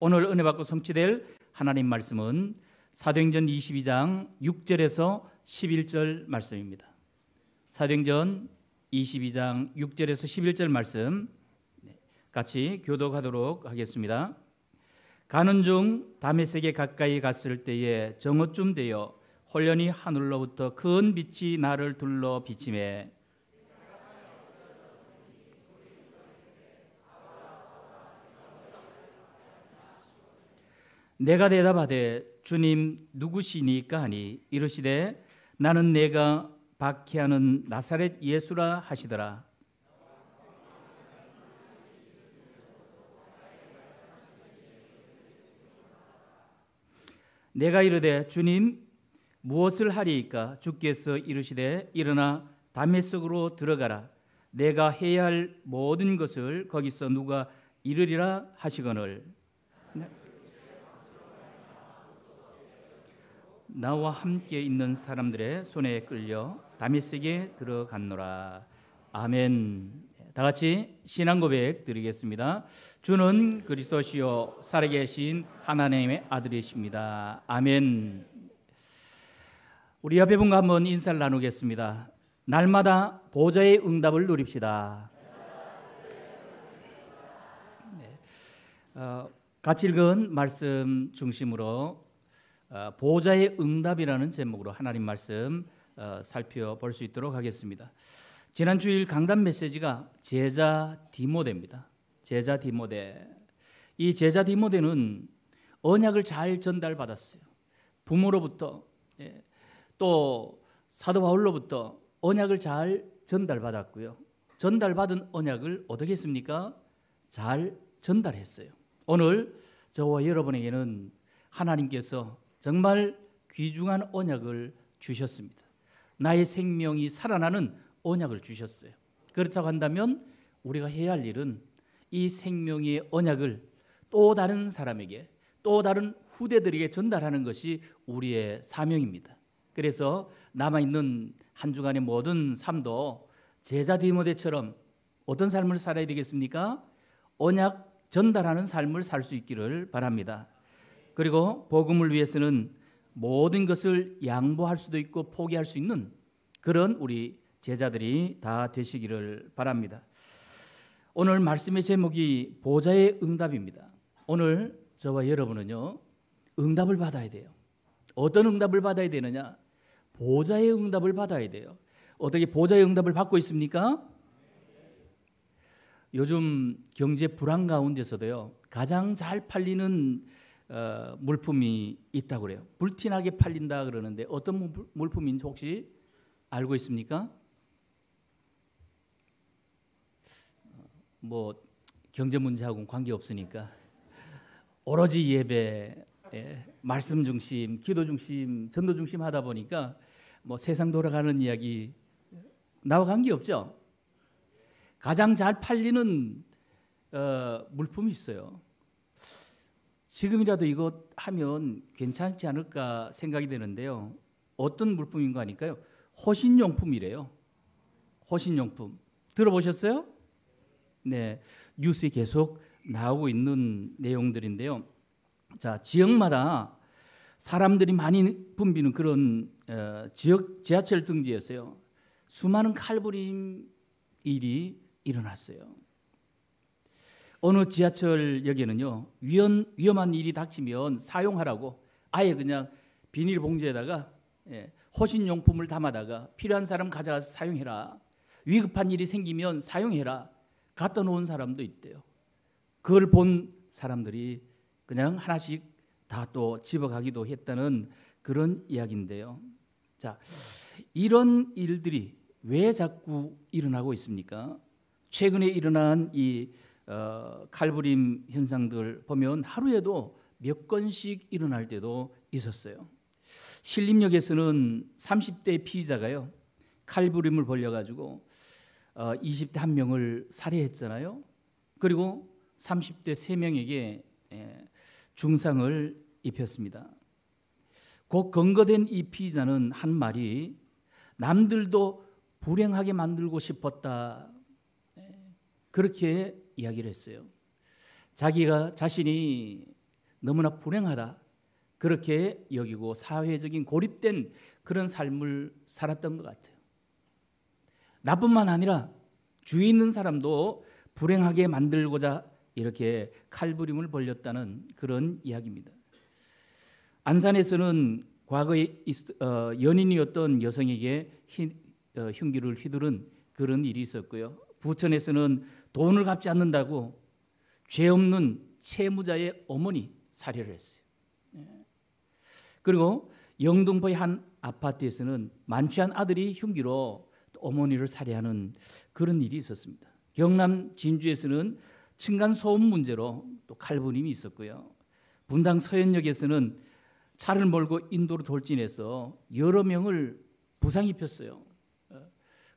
오늘 은혜 받고 성취될 하나님 말씀은 사도행전 22장 6절에서 11절 말씀입니다. 사도행전 22장 6절에서 11절 말씀 네, 같이 교독하도록 하겠습니다. 가는 중 다메섹에 가까이 갔을 때에 정오쯤 되어 홀연히 하늘로부터 큰 빛이 나를 둘러 비침해 내가 대답하되 주님 누구시니까 하니 이르시되 나는 내가 박해하는 나사렛 예수라 하시더라 내가 이르되 주님 무엇을 하리이까 주께서 이르시되 일어나 담메석으로 들어가라 내가 해야 할 모든 것을 거기서 누가 이르리라 하시거늘 나와 함께 있는 사람들의 손에 끌려 다메섹에 들어갔노라. 아멘. 다 같이 신앙 고백 드리겠습니다. 주는 그리스도시요 살아계신 하나님의 아들이십니다. 아멘. 우리 옆에 분과 한번 인사를 나누겠습니다. 날마다 보좌의 응답을 누립시다. 네. 어, 같이 읽은 말씀 중심으로 어, 보좌의 응답이라는 제목으로 하나님 말씀 어, 살펴볼 수 있도록 하겠습니다. 지난 주일 강단 메시지가 제자 디모데입니다. 제자 디모데. 이 제자 디모데는 언약을 잘 전달받았어요. 부모로부터 예, 또 사도 바울로부터 언약을 잘 전달받았고요. 전달받은 언약을 어떻게 했습니까? 잘 전달했어요. 오늘 저와 여러분에게는 하나님께서 정말 귀중한 언약을 주셨습니다. 나의 생명이 살아나는 언약을 주셨어요. 그렇다고 한다면 우리가 해야 할 일은 이 생명의 언약을 또 다른 사람에게 또 다른 후대들에게 전달하는 것이 우리의 사명입니다. 그래서 남아 있는 한 주간의 모든 삶도 제자 디모데처럼 어떤 삶을 살아야 되겠습니까? 언약 전달하는 삶을 살 수 있기를 바랍니다. 그리고 복음을 위해서는 모든 것을 양보할 수도 있고 포기할 수 있는 그런 우리 제자들이 다 되시기를 바랍니다. 오늘 말씀의 제목이 보좌의 응답입니다. 오늘 저와 여러분은요. 응답을 받아야 돼요. 어떤 응답을 받아야 되느냐? 보좌의 응답을 받아야 돼요. 어떻게 보좌의 응답을 받고 있습니까? 요즘 경제 불황 가운데서도요. 가장 잘 팔리는 어, 물품이 있다고 그래요. 불티나게 팔린다 그러는데 어떤 물품인지 혹시 알고 있습니까? 어, 뭐 경제 문제하고는 관계 없으니까 오로지 예배, 예, 말씀 중심, 기도 중심, 전도 중심 하다 보니까 뭐 세상 돌아가는 이야기 나와 관계 없죠. 가장 잘 팔리는 어, 물품이 있어요. 지금이라도 이거 하면 괜찮지 않을까 생각이 되는데요. 어떤 물품인가 하니까요. 호신용품이래요. 호신용품. 들어보셨어요? 네. 뉴스에 계속 나오고 있는 내용들인데요. 자, 지역마다 사람들이 많이 붐비는 그런 어, 지역 지하철 등지에서요. 수많은 칼부림 일이 일어났어요. 어느 지하철역에는요 위험, 위험한 일이 닥치면 사용하라고 아예 그냥 비닐봉지에다가 예, 호신용품을 담아다가 필요한 사람 가져가서 사용해라 위급한 일이 생기면 사용해라 갖다 놓은 사람도 있대요 그걸 본 사람들이 그냥 하나씩 다 또 집어가기도 했다는 그런 이야기인데요 자 이런 일들이 왜 자꾸 일어나고 있습니까? 최근에 일어난 이 어, 칼부림 현상들 보면 하루에도 몇 건씩 일어날 때도 있었어요. 신림역에서는 30대 피의자가요 칼부림을 벌려가지고 어, 20대 한 명을 살해했잖아요. 그리고 30대 세 명에게 예, 중상을 입혔습니다. 곧 건거된 이 피의자는 한 말이 남들도 불행하게 만들고 싶었다. 예, 그렇게 이야기를 했어요. 자기가 자신이 너무나 불행하다. 그렇게 여기고 사회적인 고립된 그런 삶을 살았던 것 같아요. 나뿐만 아니라 주위 있는 사람도 불행하게 만들고자 이렇게 칼부림을 벌렸다는 그런 이야기입니다. 안산에서는 과거에 어, 연인이었던 여성에게 어, 흉기를 휘두른 그런 일이 있었고요. 부천에서는 돈을 갚지 않는다고 죄 없는 채무자의 어머니 살해를 했어요. 예. 그리고 영등포의 한 아파트에서는 만취한 아들이 흉기로 어머니를 살해하는 그런 일이 있었습니다. 경남 진주에서는 층간 소음 문제로 또 칼부림이 있었고요. 분당 서현역에서는 차를 몰고 인도로 돌진해서 여러 명을 부상 입혔어요. 어.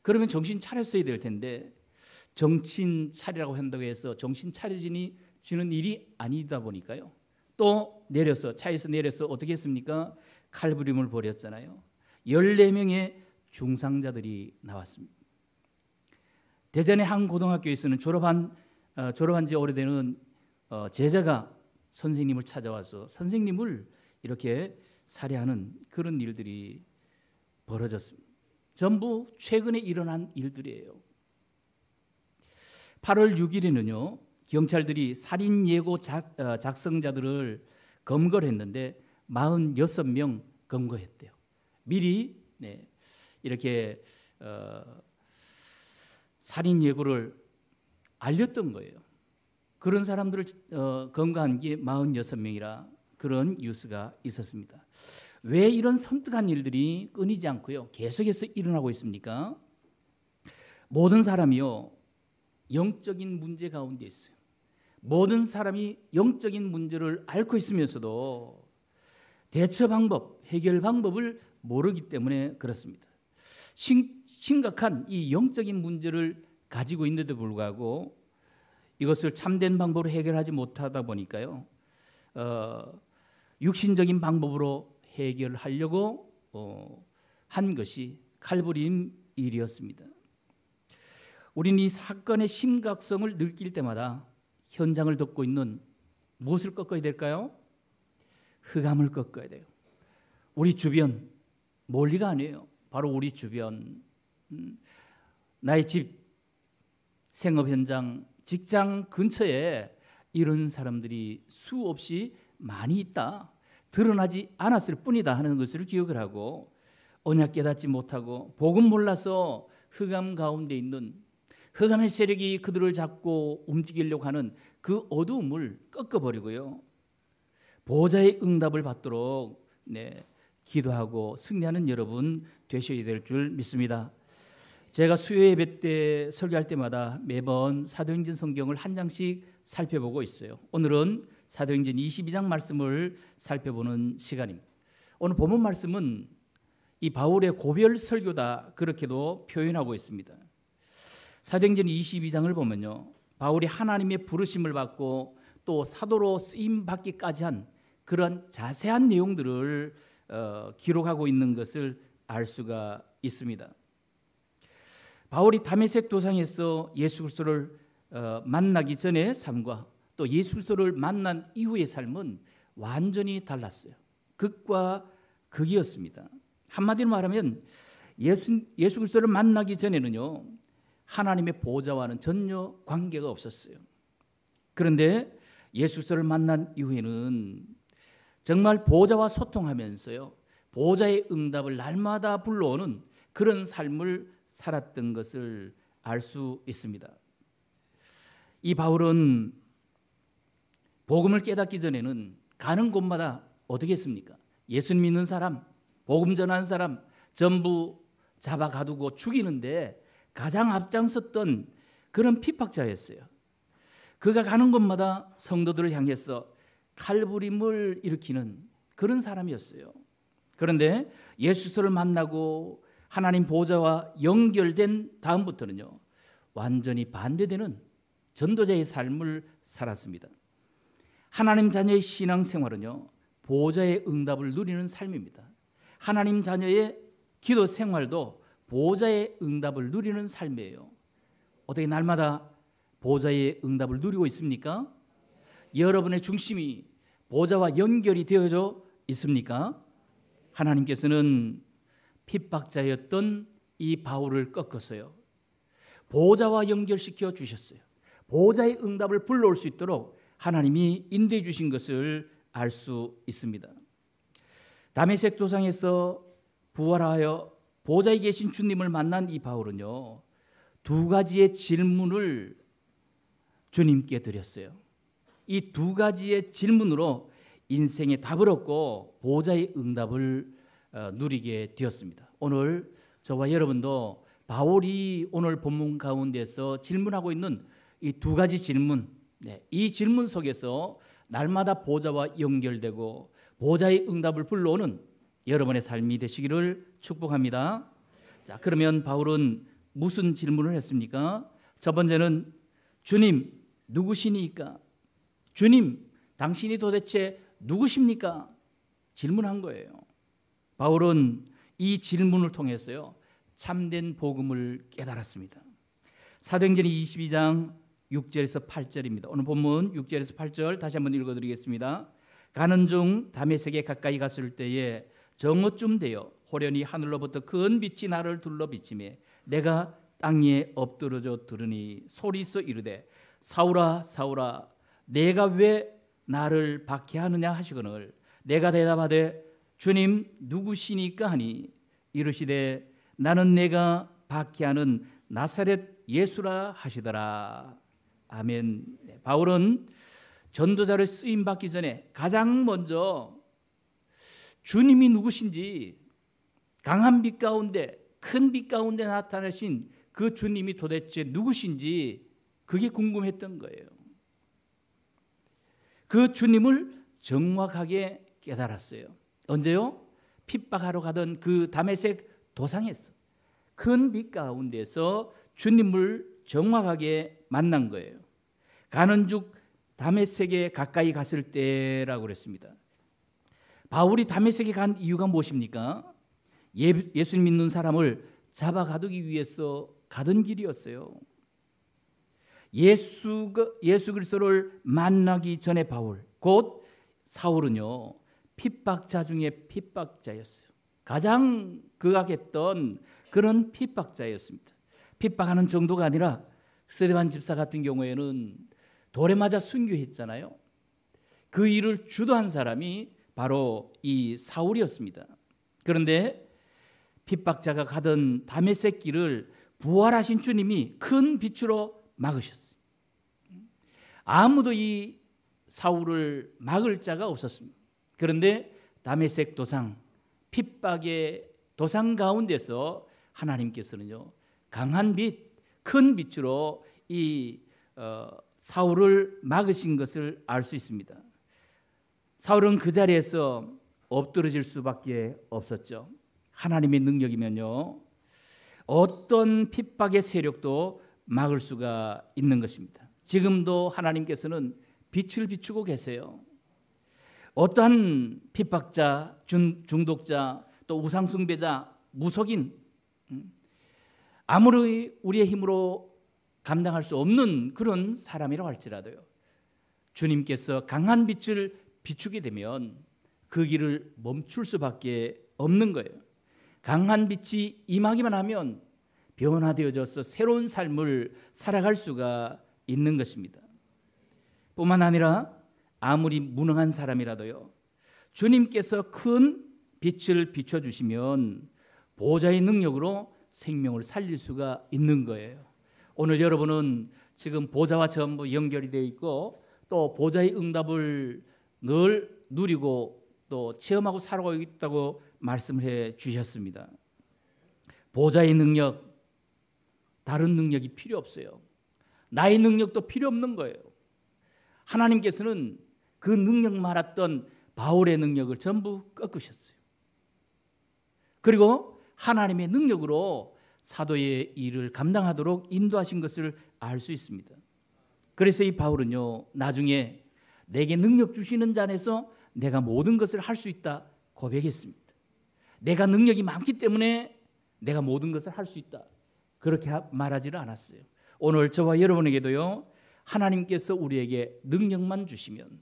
그러면 정신 차렸어야 될 텐데 정신 차리라고 한다고 해서 정신 차려지니 지는 일이 아니다 보니까요. 또 내려서 차에서 내려서 어떻게 했습니까? 칼부림을 벌였잖아요. 14명의 중상자들이 나왔습니다. 대전의 한 고등학교에서는 졸업한 어, 졸업한 지 오래되는 어, 제자가 선생님을 찾아와서 선생님을 이렇게 살해하는 그런 일들이 벌어졌습니다. 전부 최근에 일어난 일들이에요. 8월 6일에는요. 경찰들이 살인 예고 작, 어, 작성자들을 검거했는데 를 46명 검거했대요. 미리 네, 이렇게 어, 살인 예고를 알렸던 거예요. 그런 사람들을 어, 검거한 게 46명이라 그런 뉴스가 있었습니다. 왜 이런 섬뜩한 일들이 끊이지 않고요. 계속해서 일어나고 있습니까? 모든 사람이요. 영적인 문제 가운데 있어요. 모든 사람이 영적인 문제를 앓고 있으면서도 대처 방법, 해결 방법을 모르기 때문에 그렇습니다. 심, 심각한 이 영적인 문제를 가지고 있는데도 불구하고 이것을 참된 방법으로 해결하지 못하다 보니까요. 어, 육신적인 방법으로 해결하려고 어, 한 것이 칼부림 일이었습니다. 우리는 이 사건의 심각성을 느낄 때마다 현장을 덮고 있는 무엇을 꺾어야 될까요? 흑암을 꺾어야 돼요. 우리 주변 멀리가 아니에요. 바로 우리 주변 음, 나의 집 생업 현장 직장 근처에 이런 사람들이 수없이 많이 있다. 드러나지 않았을 뿐이다 하는 것을 기억을 하고 언약 깨닫지 못하고 복음 몰라서 흑암 가운데 있는 흑암의 세력이 그들을 잡고 움직이려고 하는 그 어두움을 꺾어버리고요. 보좌의 응답을 받도록 네, 기도하고 승리하는 여러분 되셔야 될 줄 믿습니다. 제가 수요 예배 때 설교할 때마다 매번 사도행전 성경을 한 장씩 살펴보고 있어요. 오늘은 사도행전 22장 말씀을 살펴보는 시간입니다. 오늘 본문 말씀은 이 바울의 고별 설교다 그렇게도 표현하고 있습니다. 사도행전 22장을 보면요. 바울이 하나님의 부르심을 받고 또 사도로 쓰임 받기까지 한 그런 자세한 내용들을 어, 기록하고 있는 것을 알 수가 있습니다. 바울이 다메섹 도상에서 예수 그리스도를 어, 만나기 전에 삶과 또 예수 그리스도를 만난 이후의 삶은 완전히 달랐어요. 극과 극이었습니다. 한마디로 말하면 예수, 예수 그리스도를 만나기 전에는요. 하나님의 보좌와는 전혀 관계가 없었어요. 그런데 예수를 만난 이후에는 정말 보좌와 소통하면서요. 보좌의 응답을 날마다 불러오는 그런 삶을 살았던 것을 알 수 있습니다. 이 바울은 복음을 깨닫기 전에는 가는 곳마다 어떻게 했습니까? 예수 믿는 사람, 복음 전하는 사람 전부 잡아 가두고 죽이는데 가장 앞장섰던 그런 핍박자였어요 그가 가는 곳마다 성도들을 향해서 칼부림을 일으키는 그런 사람이었어요. 그런데 예수를 만나고 하나님 보좌와 연결된 다음부터는요. 완전히 반대되는 전도자의 삶을 살았습니다. 하나님 자녀의 신앙생활은요. 보좌의 응답을 누리는 삶입니다. 하나님 자녀의 기도 생활도 보호자의 응답을 누리는 삶이에요. 어떻게 날마다 보호자의 응답을 누리고 있습니까? 여러분의 중심이 보호자와 연결이 되어져 있습니까? 하나님께서는 핍박자였던 이 바울을 꺾었어요. 보호자와 연결시켜 주셨어요. 보호자의 응답을 불러올 수 있도록 하나님이 인도해 주신 것을 알 수 있습니다. 다메섹 도상에서 부활하여 보좌에 계신 주님을 만난 이 바울은요. 두 가지의 질문을 주님께 드렸어요. 이 두 가지의 질문으로 인생의 답을 얻고 보좌의 응답을 어, 누리게 되었습니다. 오늘 저와 여러분도 바울이 오늘 본문 가운데서 질문하고 있는 이 두 가지 질문, 네, 이 질문 속에서 날마다 보좌와 연결되고 보좌의 응답을 불러오는 여러분의 삶이 되시기를 축복합니다. 자, 그러면 바울은 무슨 질문을 했습니까? 첫 번째는 주님 누구시니까? 주님 당신이 도대체 누구십니까? 질문한 거예요. 바울은 이 질문을 통해서요. 참된 복음을 깨달았습니다. 사도행전 22장 6절에서 8절입니다. 오늘 본문 6절에서 8절 다시 한번 읽어 드리겠습니다. 가는 중 담에색에 가까이 갔을 때에 정오쯤 되어 호련히 하늘로부터 큰 빛이 나를 둘러 비침매 내가 땅 위에 엎드러져 들으니 소리서 이르되 사울아 사울아 내가 왜 나를 박해하느냐 하시거늘 내가 대답하되 주님 누구시니까 하니 이르시되 나는 내가 박해하는 나사렛 예수라 하시더라 아멘 네, 바울은 전도자를 쓰임 받기 전에 가장 먼저 주님이 누구신지 강한 빛 가운데 큰 빛 가운데 나타나신 그 주님이 도대체 누구신지 그게 궁금했던 거예요. 그 주님을 정확하게 깨달았어요. 언제요? 핍박하러 가던 그담메색 도상에서 큰 빛 가운데서 주님을 정확하게 만난 거예요. 가는 죽담메색에 가까이 갔을 때라고 그랬습니다. 바울이 다메섹에 간 이유가 무엇입니까? 예, 수 믿는 사람을 잡아 가두기 위해서 가던 길이었어요. 예수 예수 그리스도를 만나기 전에 바울 곧 사울은요 핍박자 중에 핍박자였어요. 가장 극악했던 그런 핍박자였습니다. 핍박하는 정도가 아니라 스테반 집사 같은 경우에는 돌에 맞아 순교했잖아요. 그 일을 주도한 사람이 바로 이 사울이었습니다. 그런데 핍박자가 가던 담에색 길을 부활하신 주님이 큰 빛으로 막으셨어요. 아무도 이 사울을 막을 자가 없었습니다. 그런데 담에색 도상 핍박의 도상 가운데서 하나님께서는요 강한 빛, 큰 빛으로 이 어, 사울을 막으신 것을 알 수 있습니다. 사울은 그 자리에서 엎드러질 수밖에 없었죠. 하나님의 능력이면요. 어떤 핍박의 세력도 막을 수가 있는 것입니다. 지금도 하나님께서는 빛을 비추고 계세요. 어떠한 핍박자, 중, 독자또 우상숭배자, 무속인 음, 아무리 우리의 힘으로 감당할 수 없는 그런 사람이라 할지라도요. 주님께서 강한 빛을 비추게 되면 그 길을 멈출 수밖에 없는 거예요. 강한 빛이 임하기만 하면 변화되어져서 새로운 삶을 살아갈 수가 있는 것입니다. 뿐만 아니라 아무리 무능한 사람이라도요. 주님께서 큰 빛을 비춰 주시면 보좌의 능력으로 생명을 살릴 수가 있는 거예요. 오늘 여러분은 지금 보좌와 전부 연결이 되어 있고 또 보좌의 응답을 늘 누리고 또 체험하고 살아가고 있다고 말씀해 주셨습니다. 보좌의 능력, 다른 능력이 필요 없어요. 나의 능력도 필요 없는 거예요. 하나님께서는 그 능력 말았던 바울의 능력을 전부 꺾으셨어요. 그리고 하나님의 능력으로 사도의 일을 감당하도록 인도하신 것을 알 수 있습니다. 그래서 이 바울은요, 나중에 내게 능력 주시는 자 안에서 내가 모든 것을 할 수 있다 고백했습니다. 내가 능력이 많기 때문에 내가 모든 것을 할 수 있다. 그렇게 말하지를 않았어요. 오늘 저와 여러분에게도요. 하나님께서 우리에게 능력만 주시면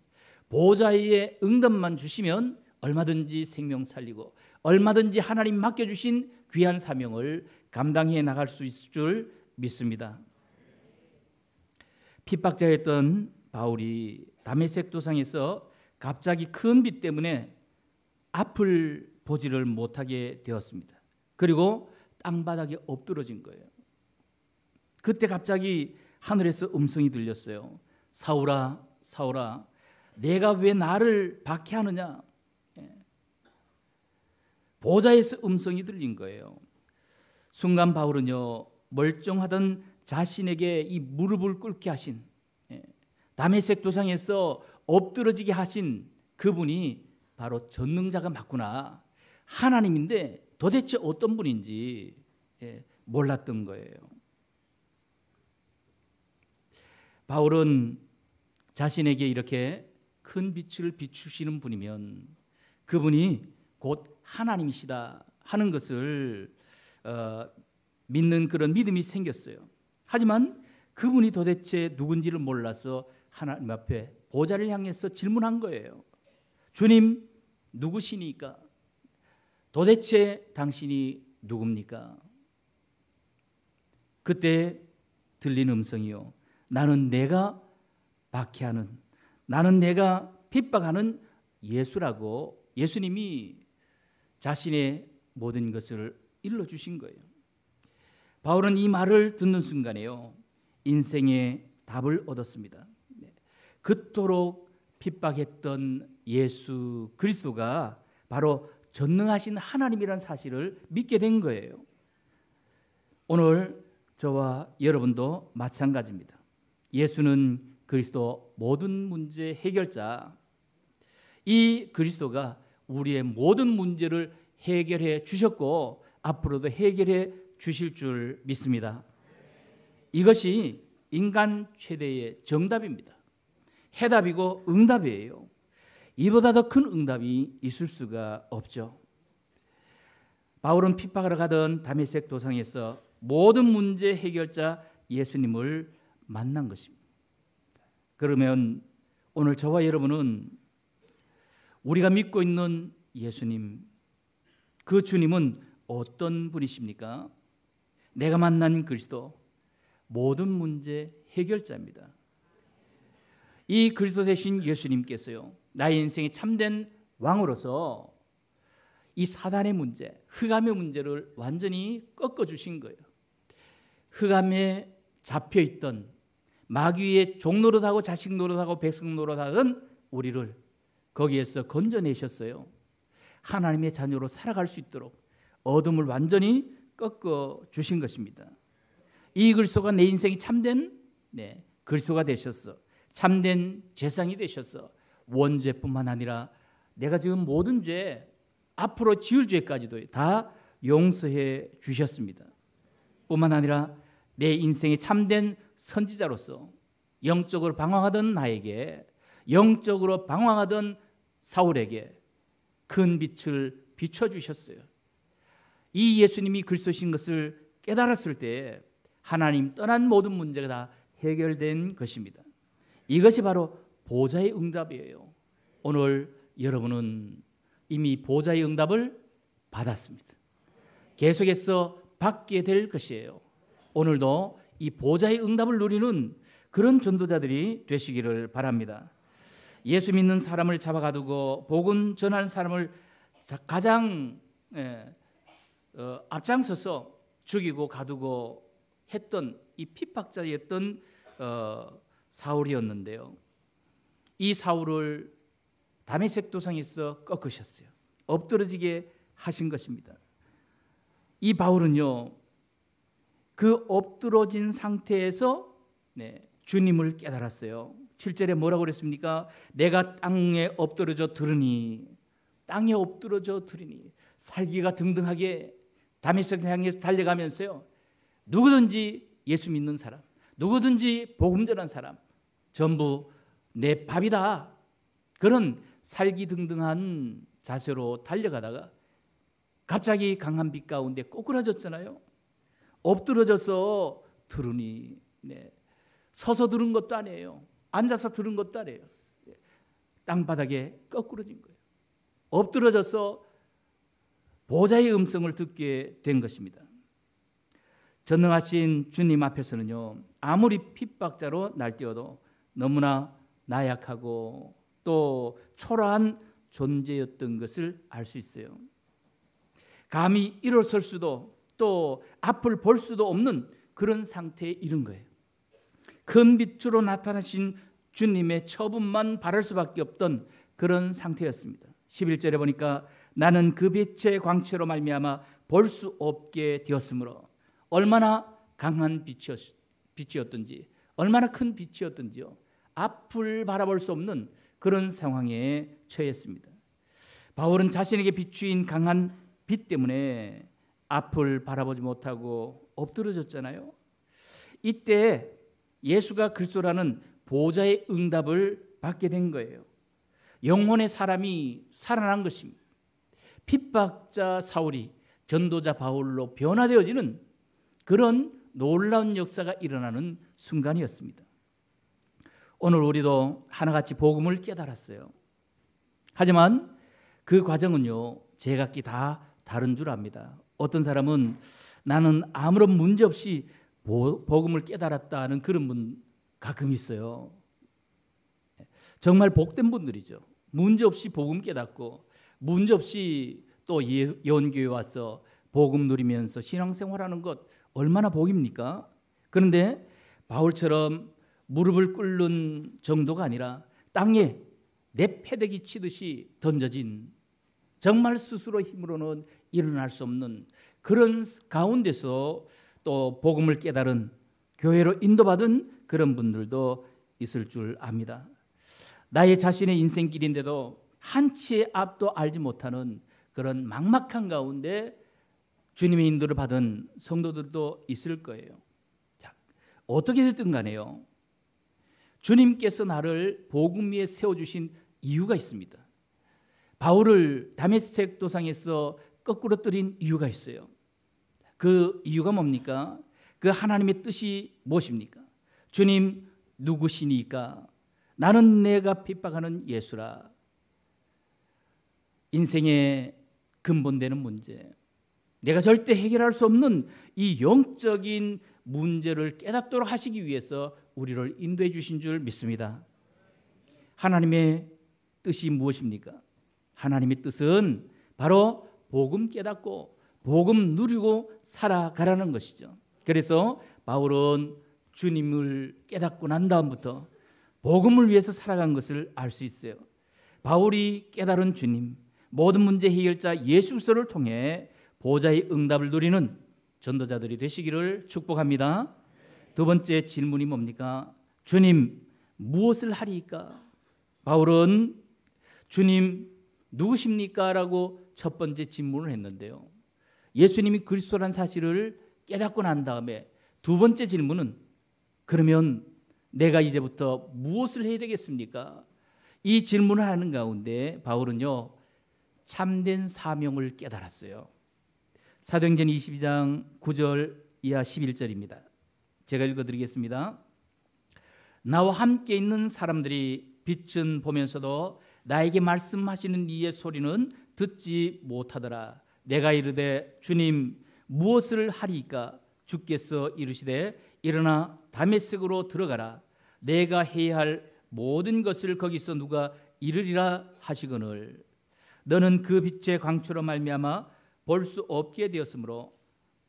보좌의 응답만 주시면 얼마든지 생명 살리고 얼마든지 하나님 맡겨 주신 귀한 사명을 감당해 나갈 수 있을 줄 믿습니다. 핍박자였던 바울이 다메섹 도상에서 갑자기 큰 비 때문에 앞을 보지를 못하게 되었습니다. 그리고 땅바닥에 엎드러진 거예요. 그때 갑자기 하늘에서 음성이 들렸어요. 사울아, 사울아, 내가 왜 나를 박해하느냐? 예. 보좌에서 음성이 들린 거예요. 순간 바울은요 멀쩡하던 자신에게 이 무릎을 꿇게 하신 다메섹 도상에서 엎드러지게 하신 그분이 바로 전능자가 맞구나. 하나님인데 도대체 어떤 분인지 예, 몰랐던 거예요. 바울은 자신에게 이렇게 큰 빛을 비추시는 분이면 그분이 곧 하나님이시다 하는 것을 어, 믿는 그런 믿음이 생겼어요. 하지만 그분이 도대체 누군지를 몰라서 하나님 앞에 보좌를 향해서 질문한 거예요. 주님 누구시니까? 도대체 당신이 누굽니까? 그때 들린 음성이요. 나는 내가 박해하는 나는 내가 핍박하는 예수라고 예수님이 자신의 모든 것을 일러 주신 거예요. 바울은 이 말을 듣는 순간에요. 인생의 답을 얻었습니다. 그토록 핍박했던 예수 그리스도가 바로 전능하신 하나님이라는 사실을 믿게 된 거예요. 오늘 저와 여러분도 마찬가지입니다. 예수는 그리스도 모든 문제 해결자. 이 그리스도가 우리의 모든 문제를 해결해 주셨고 앞으로도 해결해 주실 줄 믿습니다. 이것이 인간 최대의 정답입니다. 해답이고 응답이에요. 이보다 더 큰 응답이 있을 수가 없죠. 바울은 핍박하러 가던 다메섹 도상에서 모든 문제 해결자 예수님을 만난 것입니다. 그러면 오늘 저와 여러분은 우리가 믿고 있는 예수님, 그 주님은 어떤 분이십니까? 내가 만난 그리스도, 모든 문제 해결자입니다. 이 그리스도 대신 예수님께서요. 나의 인생의 참된 왕으로서 이 사단의 문제, 흑암의 문제를 완전히 꺾어 주신 거예요. 흑암에 잡혀 있던 마귀의 종 노릇하고 자식 노릇하고 백성 노릇하던 우리를 거기에서 건져내셨어요. 하나님의 자녀로 살아갈 수 있도록 어둠을 완전히 꺾어 주신 것입니다. 이 글소가 내 인생이 참된 네, 글소가 되셨어. 참된 재상이 되셔서 원죄뿐만 아니라 내가 지금 모든 죄 앞으로 지을 죄까지도 다 용서해 주셨습니다. 뿐만 아니라 내 인생의 참된 선지자로서 영적으로 방황하던 나에게 영적으로 방황하던 사울에게 큰 빛을 비춰 주셨어요. 이 예수님이 글쏘신 것을 깨달았을 때 하나님 떠난 모든 문제가 다 해결된 것입니다. 이것이 바로 보좌의 응답이에요. 오늘 여러분은 이미 보좌의 응답을 받았습니다. 계속해서 받게 될 것이에요. 오늘도 이 보좌의 응답을 누리는 그런 전도자들이 되시기를 바랍니다. 예수 믿는 사람을 잡아가두고 복음 전하는 사람을 가장 예, 어, 앞장서서 죽이고 가두고 했던 이 핍박자였던 어, 사울이었는데요. 이 사울을 다메섹 도상에서 꺾으셨어요. 엎드러지게 하신 것입니다. 이 바울은요. 그 엎드러진 상태에서 네, 주님을 깨달았어요. 7절에 뭐라고 그랬습니까? 내가 땅에 엎드러져 들으니 땅에 엎드러져 들으니 살기가 등등하게 다메섹 향해 달려가면서요. 누구든지 예수 믿는 사람 누구든지 복음 전한 사람 전부 내 밥이다. 그런 살기 등등한 자세로 달려가다가 갑자기 강한 빛 가운데 꼬꾸라졌잖아요. 엎드러져서 들으니 네. 서서 들은 것도 아니에요. 앉아서 들은 것도 아니에요. 네. 땅바닥에 거꾸러진 거예요. 엎드러져서 보좌의 음성을 듣게 된 것입니다. 전능하신 주님 앞에서는요. 아무리 핍박자로 날뛰어도 너무나 나약하고 또 초라한 존재였던 것을 알 수 있어요. 감히 일어설 수도 또 앞을 볼 수도 없는 그런 상태에 이른 거예요. 큰 빛으로 나타나신 주님의 처분만 바랄 수밖에 없던 그런 상태였습니다. 11절에 보니까 나는 그 빛의 광채로 말미암아 볼 수 없게 되었으므로 얼마나 강한 빛이었, 을까 빛이었든지 얼마나 큰 빛이었든지요. 앞을 바라볼 수 없는 그런 상황에 처했습니다. 바울은 자신에게 비추인 강한 빛 때문에 앞을 바라보지 못하고 엎드러졌잖아요. 이때 예수가 그리스도라는 보좌의 응답을 받게 된 거예요. 영혼의 사람이 살아난 것입니다. 핍박자 사울이 전도자 바울로 변화되어지는 그런 놀라운 역사가 일어나는 순간이었습니다. 오늘 우리도 하나같이 복음을 깨달았어요. 하지만 그 과정은요, 제각기 다 다른 줄 압니다. 어떤 사람은 나는 아무런 문제 없이 복음을 깨달았다는 그런 분 가끔 있어요. 정말 복된 분들이죠. 문제 없이 복음 깨닫고 문제 없이 또 예, 예언교회 와서 복음 누리면서 신앙생활하는 것 얼마나 복입니까? 그런데 바울처럼 무릎을 꿇는 정도가 아니라 땅에 내 패대기 치듯이 던져진 정말 스스로 힘으로는 일어날 수 없는 그런 가운데서 또 복음을 깨달은 교회로 인도받은 그런 분들도 있을 줄 압니다. 나의 자신의 인생길인데도 한치의 앞도 알지 못하는 그런 막막한 가운데 주님의 인도를 받은 성도들도 있을 거예요. 자, 어떻게 됐든 간에요. 주님께서 나를 복음 위에 세워 주신 이유가 있습니다. 바울을 다메스텍 도상에서 거꾸로 뜨린 이유가 있어요. 그 이유가 뭡니까? 그 하나님의 뜻이 무엇입니까? 주님 누구시니까? 나는 내가 핍박하는 예수라. 인생의 근본되는 문제. 내가 절대 해결할 수 없는 이 영적인 문제를 깨닫도록 하시기 위해서 우리를 인도해 주신 줄 믿습니다. 하나님의 뜻이 무엇입니까? 하나님의 뜻은 바로 복음 깨닫고 복음 누리고 살아가라는 것이죠. 그래서 바울은 주님을 깨닫고 난 다음부터 복음을 위해서 살아간 것을 알 수 있어요. 바울이 깨달은 주님, 모든 문제 해결자 예수 그를 통해 보좌의 응답을 누리는 전도자들이 되시기를 축복합니다. 두 번째 질문이 뭡니까? 주님 무엇을 하리까? 바울은 주님 누구십니까? 라고 첫 번째 질문을 했는데요. 예수님이 그리스도란 사실을 깨닫고 난 다음에 두 번째 질문은 그러면 내가 이제부터 무엇을 해야 되겠습니까? 이 질문을 하는 가운데 바울은요 참된 사명을 깨달았어요. 사도행전 22장 9절 이하 11절입니다. 제가 읽어드리겠습니다. 나와 함께 있는 사람들이 빛은 보면서도 나에게 말씀하시는 이의 소리는 듣지 못하더라. 내가 이르되 주님 무엇을 하리까? 주께서 이르시되 일어나 다메섹으로 들어가라. 내가 해야 할 모든 것을 거기서 누가 이르리라 하시거늘 너는 그 빛의 광채로 말미암아 볼수 없게 되었으므로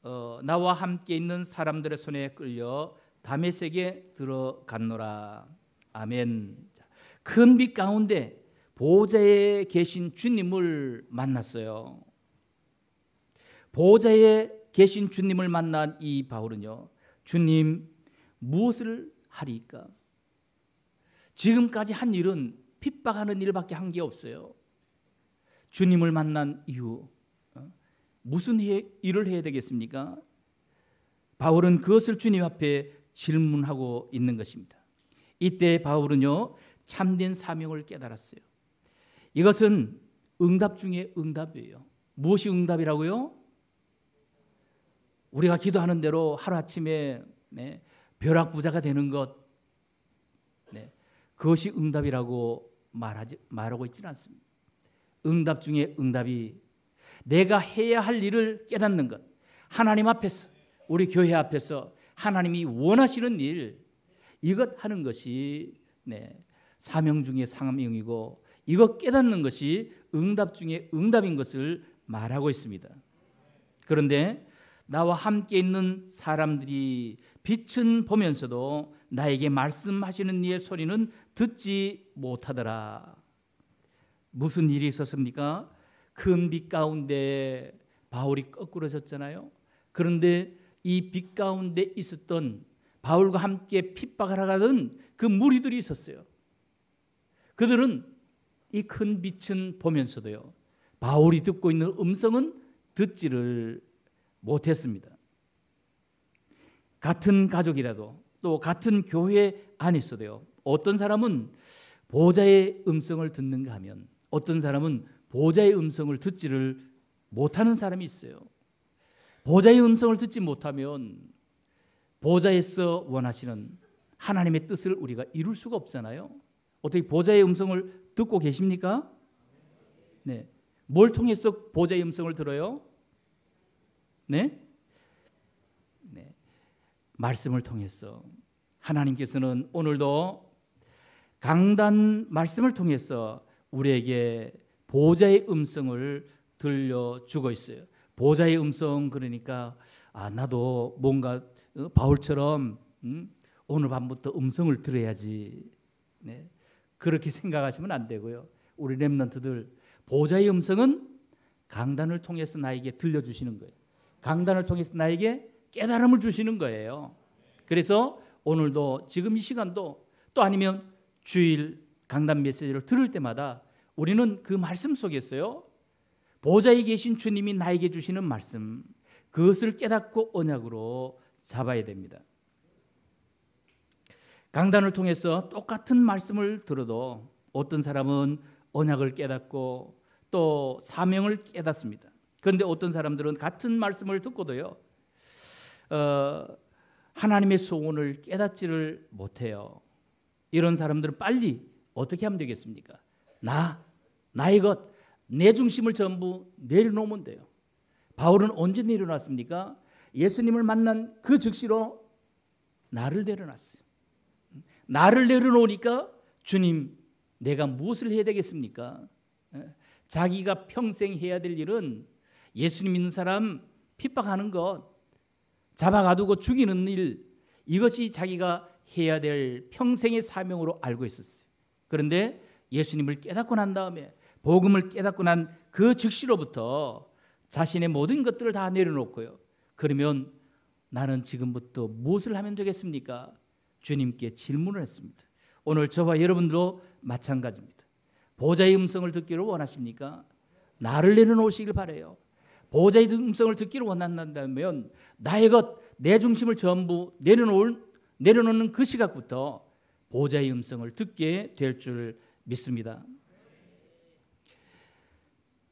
어, 나와 함께 있는 사람들의 손에 끌려 다메섹에 들어갔노라. 아멘. 큰 빛 가운데 보좌에 계신 주님을 만났어요. 보좌에 계신 주님을 만난 이 바울은요. 주님 무엇을 하리까? 지금까지 한 일은 핍박하는 일밖에 한 게 없어요. 주님을 만난 이후 무슨 일을 해야 되겠습니까? 바울은 그것을 주님 앞에 질문하고 있는 것입니다. 이때 바울은요 참된 사명을 깨달았어요. 이것은 응답 중에 응답이에요. 무엇이 응답이라고요? 우리가 기도하는 대로 하루아침에 네, 벼락부자가 되는 것 네, 그것이 응답이라고 말하지, 말하고 있지는 않습니다. 응답 중에 응답이 내가 해야 할 일을 깨닫는 것. 하나님 앞에서, 우리 교회 앞에서 하나님이 원하시는 일, 이것 하는 것이 네, 사명 중에 사명이고 이거 깨닫는 것이 응답 중에 응답인 것을 말하고 있습니다. 그런데 나와 함께 있는 사람들이 빛은 보면서도 나에게 말씀하시는 이의 소리는 듣지 못하더라. 무슨 일이 있었습니까? 큰빛 가운데 바울이 거꾸러 졌잖아요. 그런데 이 빛 가운데 있었던 바울과 함께 핍박을 하가던 그 무리들이 있었어요. 그들은 이 큰 빛은 보면서도요. 바울이 듣고 있는 음성은 듣지를 못했습니다. 같은 가족이라도 또 같은 교회 안에서도요. 어떤 사람은 보좌의 음성을 듣는가 하면 어떤 사람은 보좌의 음성을 듣지를 못하는 사람이 있어요. 보좌의 음성을 듣지 못하면 보좌에서 원하시는 하나님의 뜻을 우리가 이룰 수가 없잖아요. 어떻게 보좌의 음성을 듣고 계십니까? 네. 뭘 통해서 보좌의 음성을 들어요? 네? 네. 말씀을 통해서 하나님께서는 오늘도 강단 말씀을 통해서 우리에게 보좌의 음성을 들려주고 있어요. 보좌의 음성 그러니까 아 나도 뭔가 어, 바울처럼 음? 오늘 밤부터 음성을 들어야지. 네. 그렇게 생각하시면 안 되고요. 우리 렘런트들 보좌의 음성은 강단을 통해서 나에게 들려주시는 거예요. 강단을 통해서 나에게 깨달음을 주시는 거예요. 그래서 오늘도 지금 이 시간도 또 아니면 주일 강단 메시지를 들을 때마다 우리는 그 말씀 속에서요. 보좌에 계신 주님이 나에게 주시는 말씀 그것을 깨닫고 언약으로 잡아야 됩니다. 강단을 통해서 똑같은 말씀을 들어도 어떤 사람은 언약을 깨닫고 또 사명을 깨닫습니다. 그런데 어떤 사람들은 같은 말씀을 듣고도요, 어, 하나님의 소원을 깨닫지를 못해요. 이런 사람들은 빨리 어떻게 하면 되겠습니까? 나 나의 것, 내 중심을 전부 내려놓으면 돼요. 바울은 언제 내려놨습니까? 예수님을 만난 그 즉시로 나를 내려놨어요. 나를 내려놓으니까 주님, 내가 무엇을 해야 되겠습니까? 예? 자기가 평생 해야 될 일은 예수님 믿는 사람 핍박하는 것, 잡아가두고 죽이는 일, 이것이 자기가 해야 될 평생의 사명으로 알고 있었어요. 그런데 예수님을 깨닫고 난 다음에 복음을 깨닫고 난 그 즉시로부터 자신의 모든 것들을 다 내려놓고요. 그러면 나는 지금부터 무엇을 하면 되겠습니까? 주님께 질문을 했습니다. 오늘 저와 여러분도 마찬가지입니다. 보좌의 음성을 듣기를 원하십니까? 나를 내려놓으시길 바래요. 보좌의 음성을 듣기를 원한다면 나의 것, 내 중심을 전부 내려놓을 내려놓는 그 시각부터 보좌의 음성을 듣게 될 줄 믿습니다.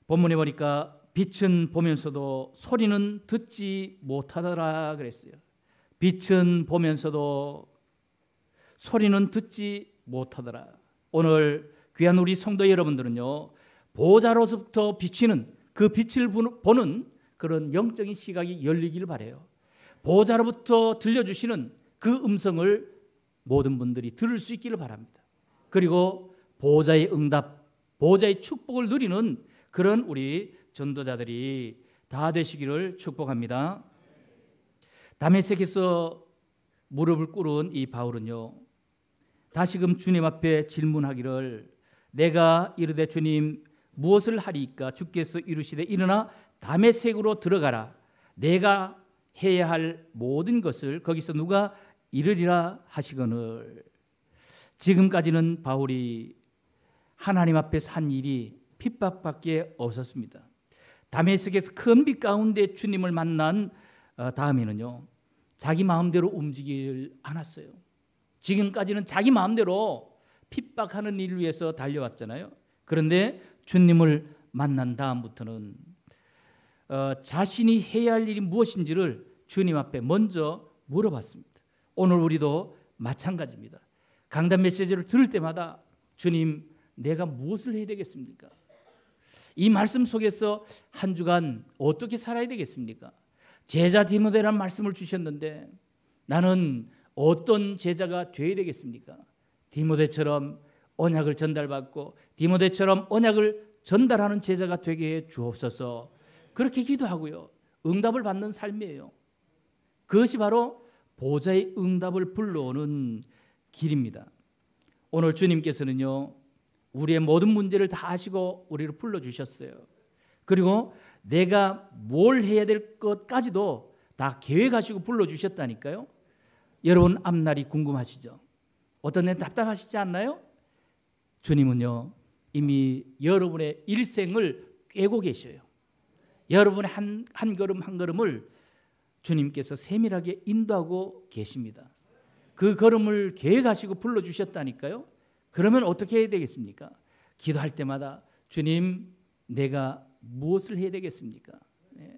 본문에 보니까 빛은 보면서도 소리는 듣지 못하더라 그랬어요. 빛은 보면서도 소리는 듣지 못하더라. 오늘 귀한 우리 성도 여러분들은요. 보좌로서부터 비치는 그 빛을 보는 그런 영적인 시각이 열리길 바래요. 보좌로부터 들려주시는 그 음성을 모든 분들이 들을 수 있기를 바랍니다. 그리고 보좌의 응답, 보좌의 축복을 누리는 그런 우리 전도자들이 다 되시기를 축복합니다. 다메섹에서 무릎을 꿇은 이 바울은요. 다시금 주님 앞에 질문하기를 내가 이르되 주님 무엇을 하리까 주께서 이루시되 일어나 다메섹으로 들어가라. 내가 해야 할 모든 것을 거기서 누가 이르리라 하시거늘 지금까지는 바울이 하나님 앞에 산 일이 핍박밖에 없었습니다. 다메섹에서 큰 빛 가운데 주님을 만난 어, 다음에는요. 자기 마음대로 움직이 않았어요. 지금까지는 자기 마음대로 핍박하는 일을 위해서 달려왔잖아요. 그런데 주님을 만난 다음부터는 어, 자신이 해야 할 일이 무엇인지를 주님 앞에 먼저 물어봤습니다. 오늘 우리도 마찬가지입니다. 강단 메시지를 들을 때마다 주님, 내가 무엇을 해야 되겠습니까? 이 말씀 속에서 한 주간 어떻게 살아야 되겠습니까? 제자 디모데라는 말씀을 주셨는데 나는 어떤 제자가 되어야 되겠습니까? 디모데처럼 언약을 전달받고 디모데처럼 언약을 전달하는 제자가 되게 해 주옵소서. 그렇게 기도하고요. 응답을 받는 삶이에요. 그것이 바로 보좌의 응답을 불러오는 길입니다. 오늘 주님께서는요. 우리의 모든 문제를 다 아시고 우리를 불러주셨어요. 그리고 내가 뭘 해야 될 것까지도 다 계획하시고 불러주셨다니까요. 여러분 앞날이 궁금하시죠? 어떤 데 답답하시지 않나요? 주님은요 이미 여러분의 일생을 꿰고 계셔요. 여러분의 한, 한 걸음 한 걸음을 주님께서 세밀하게 인도하고 계십니다. 그 걸음을 계획하시고 불러주셨다니까요. 그러면 어떻게 해야 되겠습니까? 기도할 때마다 주님 내가 무엇을 해야 되겠습니까? 예.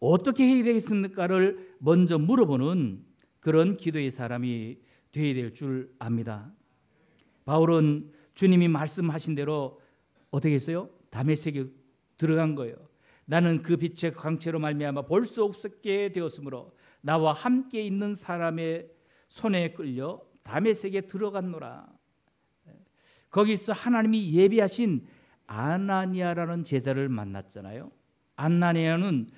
어떻게 해야 되겠습니까를 먼저 물어보는 그런 기도의 사람이 되어야 될 줄 압니다. 바울은 주님이 말씀하신 대로 어떻게 했어요? 담에색에 들어간 거예요. 나는 그 빛의 광채로 말미암아 볼 수 없었게 되었으므로 나와 함께 있는 사람의 손에 끌려 담에색에 들어갔노라. 거기서 하나님이 예비하신 아나니아라는 제자를 만났잖아요. 아나니아는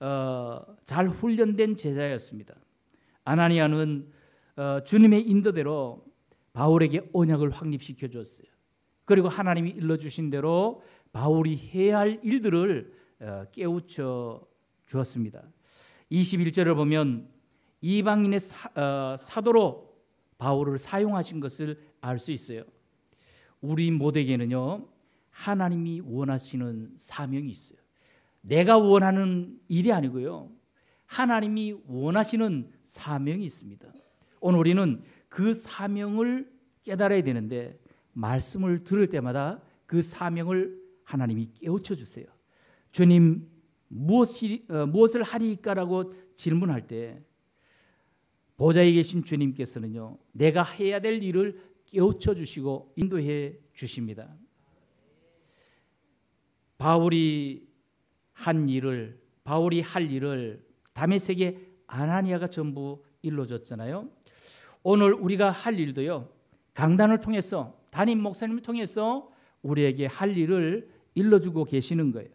어, 잘 훈련된 제자였습니다. 아나니아는 어, 주님의 인도대로 바울에게 언약을 확립시켜 주었어요. 그리고 하나님이 일러주신 대로 바울이 해야 할 일들을 어, 깨우쳐 주었습니다. 21절을 보면 이방인의 사, 어, 도로 바울을 사용하신 것을 알 수 있어요. 우리 모두에게는요 하나님이 원하시는 사명이 있어요. 내가 원하는 일이 아니고요 하나님이 원하시는 사명이 있습니다. 오늘 우리는 그 사명을 깨달아야 되는데 말씀을 들을 때마다 그 사명을 하나님이 깨우쳐 주세요. 주님 무엇이 어, 무엇을 하리까라고 질문할 때 보좌에 계신 주님께서는요. 내가 해야 될 일을 깨우쳐 주시고 인도해 주십니다. 바울이 한 일을 바울이 할 일을 다메섹의 아나니아가 전부 일러줬잖아요. 오늘 우리가 할 일도요. 강단을 통해서 담임 목사님을 통해서 우리에게 할 일을 일러주고 계시는 거예요.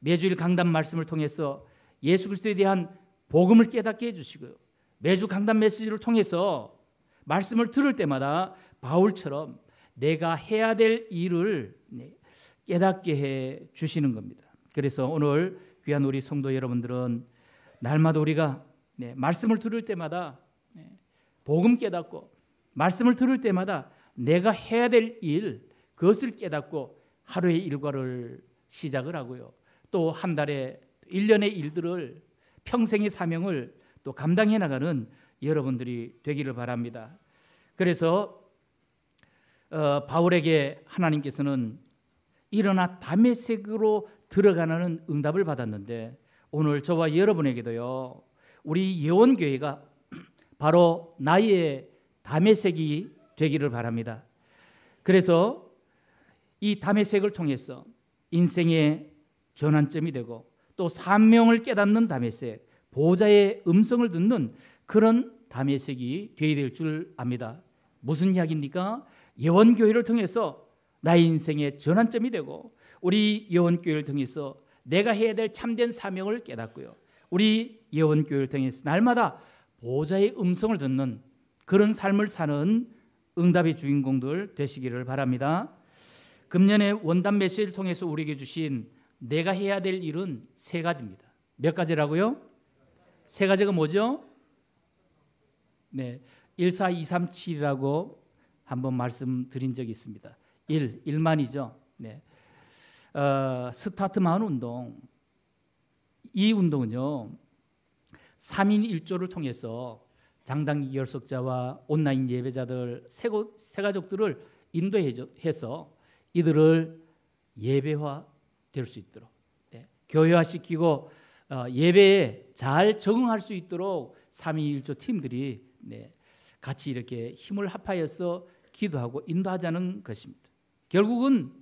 매주일 강단 말씀을 통해서 예수 그리스도에 대한 복음을 깨닫게 해주시고요. 매주 강단 메시지를 통해서 말씀을 들을 때마다 바울처럼 내가 해야 될 일을 네, 깨닫게 해 주시는 겁니다. 그래서 오늘 귀한 우리 성도 여러분들은 날마다 우리가 네, 말씀을 들을 때마다 네, 복음 깨닫고 말씀을 들을 때마다 내가 해야 될 일 그것을 깨닫고 하루의 일과를 시작을 하고요. 또 한 달에 1년의 일들을 평생의 사명을 또 감당해 나가는 여러분들이 되기를 바랍니다. 그래서 어, 바울에게 하나님께서는 일어나 담에색으로 들어가는 응답을 받았는데 오늘 저와 여러분에게도요 우리 예원교회가 바로 나의 담에색이 되기를 바랍니다 그래서 이 담에색을 통해서 인생의 전환점이 되고 또 사명을 깨닫는 담에색 보좌의 음성을 듣는 그런 담에색이 되어야 될 줄 압니다 무슨 이야기입니까? 예원교회를 통해서 나의 인생의 전환점이 되고 우리 예원교회를 통해서 내가 해야 될 참된 사명을 깨닫고요. 우리 예원교회를 통해서 날마다 보좌의 음성을 듣는 그런 삶을 사는 응답의 주인공들 되시기를 바랍니다. 금년에 원단 메시지를 통해서 우리에게 주신 내가 해야 될 일은 세 가지입니다. 몇 가지라고요? 세 가지가 뭐죠? 네. 14237이라고 한번 말씀드린 적이 있습니다. 1, 1만이죠. 네. 어, 스타트만 운동. 이 운동은요. 3인 1조를 통해서 장단기 결석자와 온라인 예배자들 세, 고, 세 가족들을 인도해서 이들을 예배화 될 수 있도록 네. 교회화시키고 어, 예배에 잘 적응할 수 있도록 3인 1조 팀들이 네. 같이 이렇게 힘을 합하여서 기도하고 인도하자는 것입니다. 결국은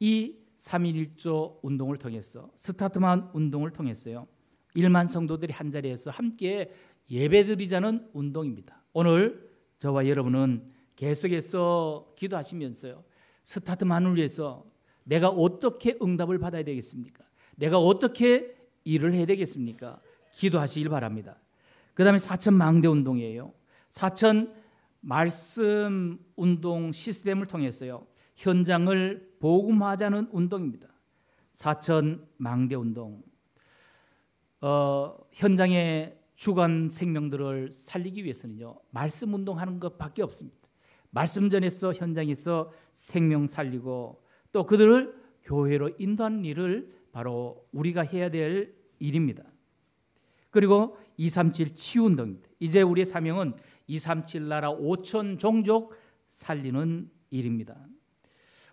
이 3.1조 운동을 통해서 스타트만 운동을 통해서요. 1만 성도들이 한자리에서 함께 예배드리자는 운동입니다. 오늘 저와 여러분은 계속해서 기도하시면서요. 스타트만을 위해서 내가 어떻게 응답을 받아야 되겠습니까? 내가 어떻게 일을 해야 되겠습니까? 기도하시길 바랍니다. 그 다음에 4천 망대 운동이에요. 4천 말씀 운동 시스템을 통해서요. 현장을 복음하자는 운동입니다. 사천 망대 운동. 어, 현장의 주간 생명들을 살리기 위해서는요. 말씀 운동하는 것밖에 없습니다. 말씀 전에서 현장에서 생명 살리고 또 그들을 교회로 인도하는 일을 바로 우리가 해야 될 일입니다. 그리고 237 치유 운동입니다. 이제 우리의 사명은 237 나라 5천 종족 살리는 일입니다.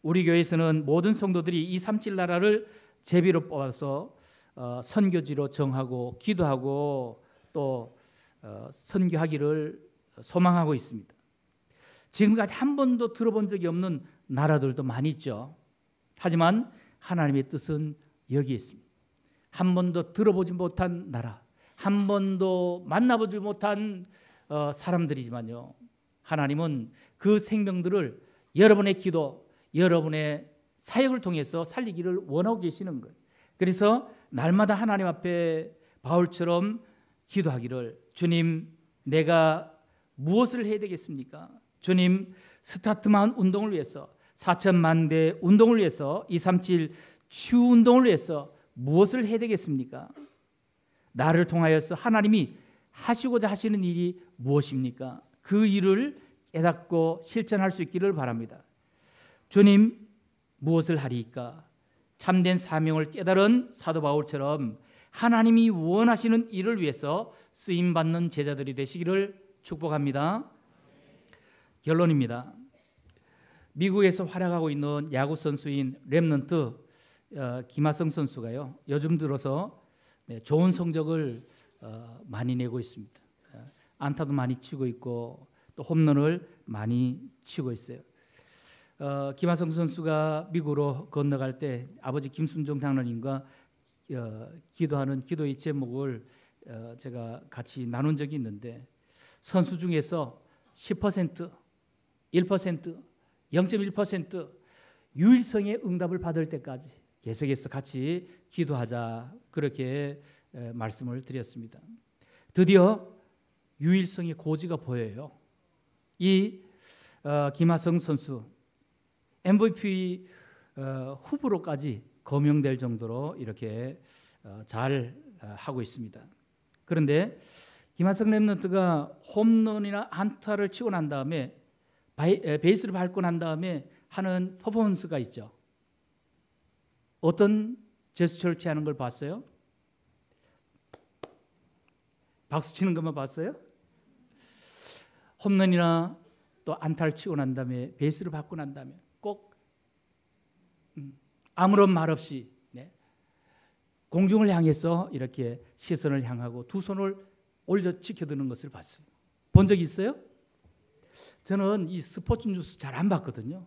우리 교회에서는 모든 성도들이 237 나라를 제비로 뽑아서 어, 선교지로 정하고 기도하고 또 어, 선교하기를 소망하고 있습니다. 지금까지 한 번도 들어본 적이 없는 나라들도 많이 있죠. 하지만 하나님의 뜻은 여기 있습니다. 한 번도 들어보지 못한 나라, 한 번도 만나보지 못한 어, 사람들이지만요. 하나님은 그 생명들을 여러분의 기도, 여러분의 사역을 통해서 살리기를 원하고 계시는 것. 예요 그래서 날마다 하나님 앞에 바울처럼 기도하기를 주님, 내가 무엇을 해야 되겠습니까? 주님, 스타트만 운동을 위해서 4천만 대 운동을 위해서 237추 운동을 위해서 무엇을 해야 되겠습니까? 나를 통하여서 하나님이 하시고자 하시는 일이 무엇입니까? 그 일을 깨닫고 실천할 수 있기를 바랍니다. 주님 무엇을 하리까? 참된 사명을 깨달은 사도 바울처럼 하나님이 원하시는 일을 위해서 쓰임 받는 제자들이 되시기를 축복합니다. 결론입니다. 미국에서 활약하고 있는 야구 선수인 렘넌트 어, 김하성 선수가요. 요즘 들어서 네, 좋은 성적을 어, 많이 내고 있습니다. 어, 안타도 많이 치고 있고 또 홈런을 많이 치고 있어요. 어, 김하성 선수가 미국으로 건너갈 때 아버지 김순종 장로님과 어, 기도하는 기도의 제목을 어, 제가 같이 나눈 적이 있는데 선수 중에서 10%, 1%, 0.1% 유일성의 응답을 받을 때까지 계속해서 같이 기도하자 그렇게 말씀을 드렸습니다. 드디어 유일성의 고지가 보여요. 이 어, 김하성 선수 MVP 어, 후보로까지 거명될 정도로 이렇게 어, 잘 어, 하고 있습니다. 그런데 김하성 랩런트가 홈런이나 안타를 치고 난 다음에 바이, 에, 베이스를 밟고 난 다음에 하는 퍼포먼스가 있죠. 어떤 제스처를 취하는 걸 봤어요? 박수 치는 것만 봤어요? 홈런이나 또 안타를 치고 난 다음에 베이스를 받고 난 다음에 꼭 음, 아무런 말 없이 네, 공중을 향해서 이렇게 시선을 향하고 두 손을 올려 지켜드는 것을 봤어요. 본 적이 있어요? 저는 이 스포츠 뉴스 잘 안 봤거든요.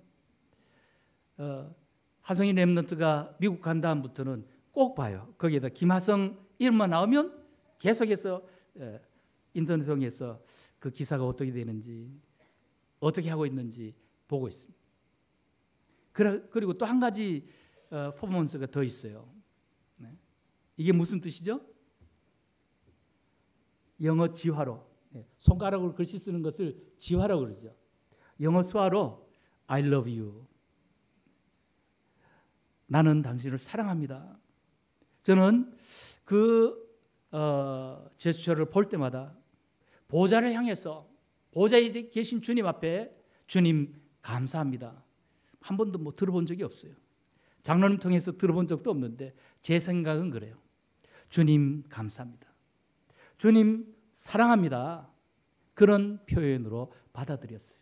어, 하성인 랩런트가 미국 간 다음부터는 꼭 봐요. 거기에다 김하성 이름만 나오면 계속해서 인터넷 통해서 그 기사가 어떻게 되는지 어떻게 하고 있는지 보고 있습니다. 그리고 또 한 가지 어, 퍼포먼스가 더 있어요. 네. 이게 무슨 뜻이죠? 영어 지화로 네. 손가락으로 글씨 쓰는 것을 지화라고 그러죠. 영어 수화로 I love you. 나는 당신을 사랑합니다. 저는 그 어, 제스처를 볼 때마다 보좌를 향해서 보좌에 계신 주님 앞에 주님 감사합니다. 한 번도 뭐 들어본 적이 없어요. 장로님 통해서 들어본 적도 없는데 제 생각은 그래요. 주님 감사합니다. 주님 사랑합니다. 그런 표현으로 받아들였어요.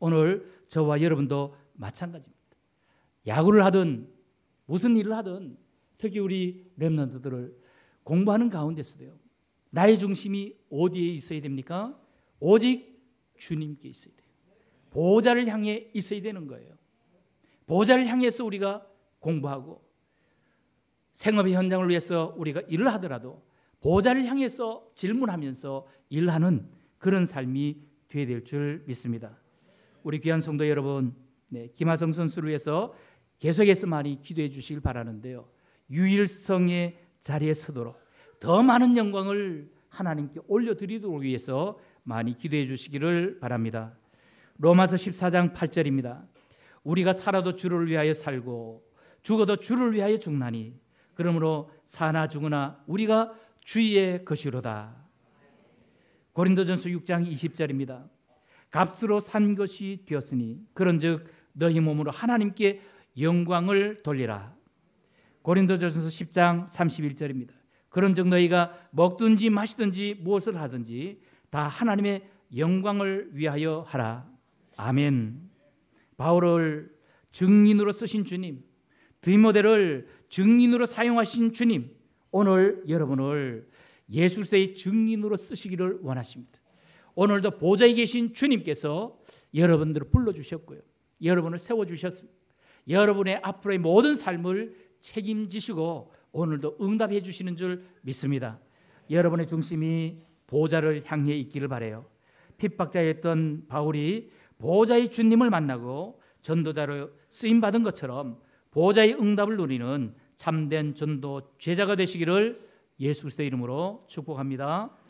오늘 저와 여러분도 마찬가지입니다. 야구를 하든 무슨 일을 하든 특히 우리 렘넌드들을 공부하는 가운데서도요. 나의 중심이 어디에 있어야 됩니까? 오직 주님께 있어야 돼요. 보좌를 향해 있어야 되는 거예요. 보좌를 향해서 우리가 공부하고 생업의 현장을 위해서 우리가 일을 하더라도 보좌를 향해서 질문하면서 일하는 그런 삶이 되어야 될 줄 믿습니다. 우리 귀한 성도 여러분, 네, 김하성 선수를 위해서 계속해서 많이 기도해 주시길 바라는데요. 유일성의 자리에 서도록 더 많은 영광을 하나님께 올려드리도록 위해서 많이 기도해 주시기를 바랍니다. 로마서 14장 8절입니다. 우리가 살아도 주를 위하여 살고 죽어도 주를 위하여 죽나니 그러므로 사나 죽으나 우리가 주의 것이로다. 고린도전서 6장 20절입니다. 값으로 산 것이 되었으니 그런즉 너희 몸으로 하나님께 영광을 돌리라. 고린도전서 10장 31절입니다. 그런즉 너희가 먹든지 마시든지 무엇을 하든지 다 하나님의 영광을 위하여 하라. 아멘. 바울을 증인으로 쓰신 주님, 디모데를 증인으로 사용하신 주님, 오늘 여러분을 예수의 증인으로 쓰시기를 원하십니다. 오늘도 보좌에 계신 주님께서 여러분들을 불러주셨고요. 여러분을 세워주셨습니다. 여러분의 앞으로의 모든 삶을 책임지시고 오늘도 응답해 주시는 줄 믿습니다. 여러분의 중심이 보좌를 향해 있기를 바래요. 핍박자였던 바울이 보좌의 주님을 만나고 전도자로 쓰임 받은 것처럼 보좌의 응답을 누리는 참된 전도 제자가 되시기를 예수 그리스도의 이름으로 축복합니다.